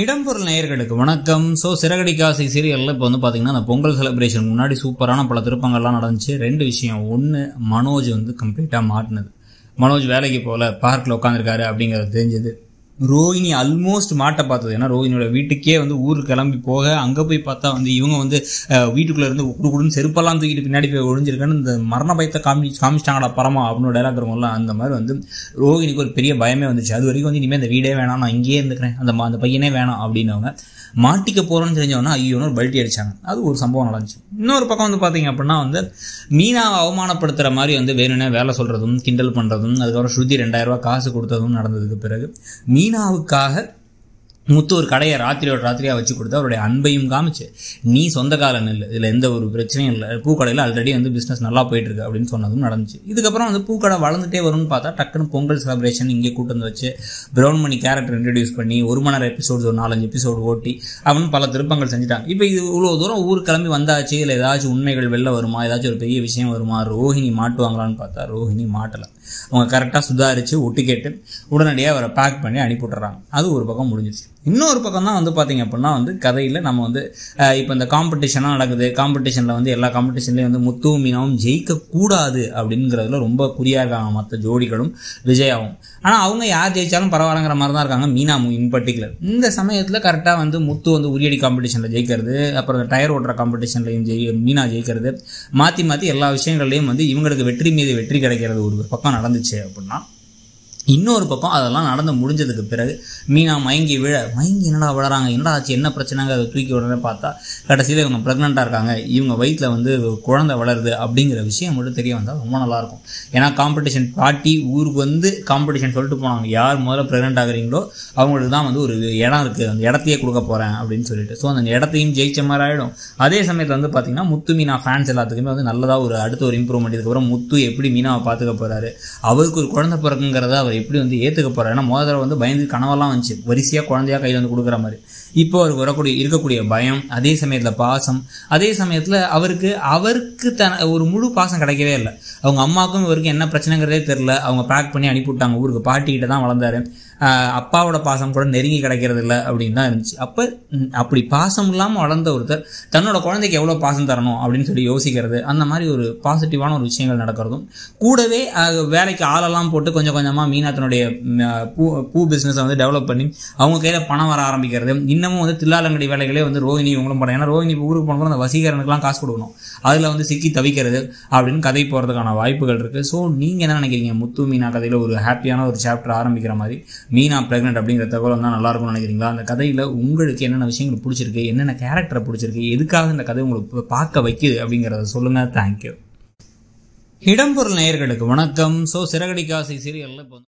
இடம்பொருள் நேயர்களுக்கு வணக்கம் ஸோ சிறகடி காசி சீரியலில் இப்போ வந்து பார்த்தீங்கன்னா அந்த பொங்கல் செலிப்ரேஷன் முன்னாடி சூப்பரான பல திருப்பங்கள்லாம் நடந்துச்சு ரெண்டு விஷயம் ஒன்று மனோஜ் வந்து கம்ப்ளீட்டாக மாட்டினது மனோஜ் வேலைக்கு போகல பார்க்கில் உட்காந்துருக்காரு அப்படிங்கிறது தெரிஞ்சது ரோஹிணி அல்மோஸ்ட் மாட்டை பார்த்தது ஏன்னா ரோஹினியோட வீட்டுக்கே வந்து ஊருக்கு கிளம்பி போக அங்கே போய் பார்த்தா வந்து இவங்க வந்து வீட்டுக்குள்ளே இருந்து குடுன்னு செருப்பெல்லாம் தூக்கிட்டு பின்னாடி போய் ஒழிஞ்சிருக்கேன்னு இந்த மரண பயத்தை காமி காமிச்சிட்டாங்கடா பரமா அப்படின்னு டைலாக் இருக்கும்ல அந்த மாதிரி வந்து ரோஹினிக்கு ஒரு பெரிய பயமே வந்துச்சு அது வரைக்கும் வந்து இனிமேல் அந்த வீடே வேணாம் நான் இங்கேயே இருந்துக்கிறேன் அந்த அந்த பையனே வேணாம் அப்படின்னவங்க மாட்டிக்க போகிறோன்னு தெரிஞ்சவனா ஐயோன்னு ஒரு பல்ட்டி அடித்தாங்க அது ஒரு சம்பவம் நடந்துச்சு இன்னொரு பக்கம் வந்து பார்த்தீங்க அப்படின்னா வந்து மீனாவை அவமானப்படுத்துகிற மாதிரி வந்து வேணும்னே வேலை சொல்கிறதும் கிண்டல் பண்ணுறதும் அதுக்கப்புறம் ஸ்ருதி ரூபா காசு கொடுத்ததும் நடந்ததுக்கு பிறகு மீன் சீனாவுக்காக முத்து ஒரு கடையை ராத்திரியோட ராத்திரியாக வச்சு கொடுத்து அவருடைய அன்பையும் காமிச்சு நீ சொந்த காலம் இல்லை இதில் எந்த ஒரு பிரச்சனையும் இல்லை பூக்கடையில் ஆல்ரெடி வந்து பிஸ்னஸ் நல்லா போயிட்டுருக்கு அப்படின்னு சொன்னதும் நடந்துச்சு இதுக்கப்புறம் வந்து பூக்கடை வளர்ந்துட்டே வரும்னு பார்த்தா டக்குன்னு பொங்கல் செலப்ரேஷன் இங்கே கூட்டு வந்து வச்சு ப்ரௌன் மணி கேரக்டர் இன்ட்ரடியூஸ் பண்ணி ஒரு மணி நேரம் எபிசோடு ஒரு நாலஞ்சு எபிசோடு ஓட்டி அவனு பல திருப்பங்கள் செஞ்சுட்டாங்க இப்போ இது இவ்வளோ தூரம் ஊர் கிளம்பி வந்தாச்சு இல்லை ஏதாச்சும் உண்மைகள் வெளில வருமா ஏதாச்சும் ஒரு பெரிய விஷயம் வருமா ரோஹிணி மாட்டுவாங்களான்னு பார்த்தா ரோஹிணி மாட்டலை அவங்க கரெக்டாக சுதாரித்து ஒட்டு கேட்டு உடனடியாக அவரை பேக் பண்ணி அனுப்பிவிட்றாங்க அது ஒரு பக்கம் முடிஞ்சிச்சு இன்னொரு பக்கம் தான் வந்து பார்த்தீங்க அப்படின்னா வந்து கதையில் நம்ம வந்து இப்போ இந்த காம்படிஷனாக நடக்குது காம்படிஷனில் வந்து எல்லா காம்படிஷன்லேயும் வந்து முத்து மீனாவும் ஜெயிக்கக்கூடாது அப்படிங்கிறதுல ரொம்ப குறியாக இருக்காங்க மற்ற ஜோடிகளும் விஜயாவும் ஆனால் அவங்க யார் ஜெயித்தாலும் பரவாயில்லங்கிற மாதிரி தான் இருக்காங்க மீனா இன் பர்டிகுலர் இந்த சமயத்தில் கரெக்டாக வந்து முத்து வந்து உரியடி காம்படிஷனில் ஜெயிக்கிறது அப்புறம் இந்த டயர் ஓட்டுற காம்படிஷன்லையும் ஜெயி மீனா ஜெயிக்கிறது மாற்றி மாற்றி எல்லா விஷயங்கள்லையும் வந்து இவங்களுக்கு வெற்றி மீது வெற்றி கிடைக்கிறது ஒரு பக்கம் நடந்துச்சு அப்படின்னா இன்னொரு பக்கம் அதெல்லாம் நடந்து முடிஞ்சதுக்கு பிறகு மீனா மயங்கி விழ மயங்கி என்னடா விழறாங்க என்னடா ஆச்சு என்ன பிரச்சனைங்க அதை தூக்கி உடனே பார்த்தா கடைசியில் இவங்க ப்ரெக்னெண்ட்டாக இருக்காங்க இவங்க வயிற்றில் வந்து குழந்தை வளருது அப்படிங்கிற விஷயம் மட்டும் தெரிய வந்தால் ரொம்ப நல்லாயிருக்கும் ஏன்னா காம்படிஷன் பாட்டி ஊருக்கு வந்து காம்படிஷன் சொல்லிட்டு போனாங்க யார் முதல்ல ப்ரெக்னென்ட் ஆகுறீங்களோ அவங்களுக்கு தான் வந்து ஒரு இடம் இருக்குது அந்த இடத்தையே கொடுக்க போகிறேன் அப்படின்னு சொல்லிட்டு ஸோ அந்த இடத்தையும் ஜெயிச்ச மாதிரி ஆகிடும் அதே சமயத்தில் வந்து பார்த்திங்கன்னா முத்து மீனா ஃபேன்ஸ் எல்லாத்துக்குமே வந்து நல்லதாக ஒரு அடுத்த ஒரு இம்ப்ரூவ்மெண்ட் இதுக்கப்புறம் முத்து எப்படி மீனாவை பார்த்துக்க போகிறாரு அவருக்கு ஒரு குழந்தை பிறக்குங்கிறத அவர் எப்படி வந்து ஏற்றுக்க போகிறார் ஏன்னா மோதிர வந்து பயந்து கனவெல்லாம் வந்துச்சு வரிசையாக குழந்தையாக கையில் வந்து கொடுக்குற மாதிரி இப்போ அவருக்கு வரக்கூடிய இருக்கக்கூடிய பயம் அதே சமயத்தில் பாசம் அதே சமயத்தில் அவருக்கு அவருக்கு தன ஒரு முழு பாசம் கிடைக்கவே இல்லை அவங்க அம்மாவுக்கும் இவருக்கும் என்ன பிரச்சனைங்கிறதே தெரில அவங்க பேக் பண்ணி அனுப்பிவிட்டாங்க ஊருக்கு பாட்டிக்கிட்ட தான் வளர்ந்தாரு அப்பாவோட பாசம் கூட நெருங்கி கிடைக்கிறது இல்லை அப்படின்னு தான் இருந்துச்சு அப்போ அப்படி பாசம் இல்லாமல் வளர்ந்த ஒருத்தர் தன்னோட குழந்தைக்கு எவ்வளோ பாசம் தரணும் அப்படின்னு சொல்லி யோசிக்கிறது அந்த மாதிரி ஒரு பாசிட்டிவான ஒரு விஷயங்கள் நடக்கிறதும் கூடவே வேலைக்கு ஆளெல்லாம் போட்டு கொஞ்சம் கொஞ்சமாக மீனாத்தனுடைய பூ பூ பிஸ்னஸை வந்து டெவலப் பண்ணி அவங்க கையில் பணம் வர ஆரம்பிக்கிறது இன்னமும் வந்து தில்லாலங்கடி வேலைகளே வந்து ரோஹிணி இவங்களும் பண்ண ஏன்னா ரோஹிணி ஊருக்கு போனப்போ அந்த வசீகரனுக்குலாம் காசு கொடுக்கணும் அதில் வந்து சிக்கி தவிக்கிறது அப்படின்னு கதை போகிறதுக்கான வாய்ப்புகள் இருக்குது ஸோ நீங்கள் என்ன நினைக்கிறீங்க முத்து மீனா கதையில் ஒரு ஹாப்பியான ஒரு சாப்டர் ஆரம்பிக்கிற மாதிரி மீனா ப்ரெக்னென்ட் அப்படிங்கிற தகவல் தான் நல்லாயிருக்கும்னு நினைக்கிறீங்களா அந்த கதையில் உங்களுக்கு என்னென்ன விஷயங்கள் பிடிச்சிருக்கு என்னென்ன கேரக்டரை பிடிச்சிருக்கு எதுக்காக இந்த கதை உங்களுக்கு பார்க்க வைக்குது அப்படிங்கிறத சொல்லுங்கள் தேங்க்யூ இடம்பொருள் நேயர்களுக்கு வணக்கம் ஸோ சிறகடிக்காசை காசி சீரியலில் இப்போ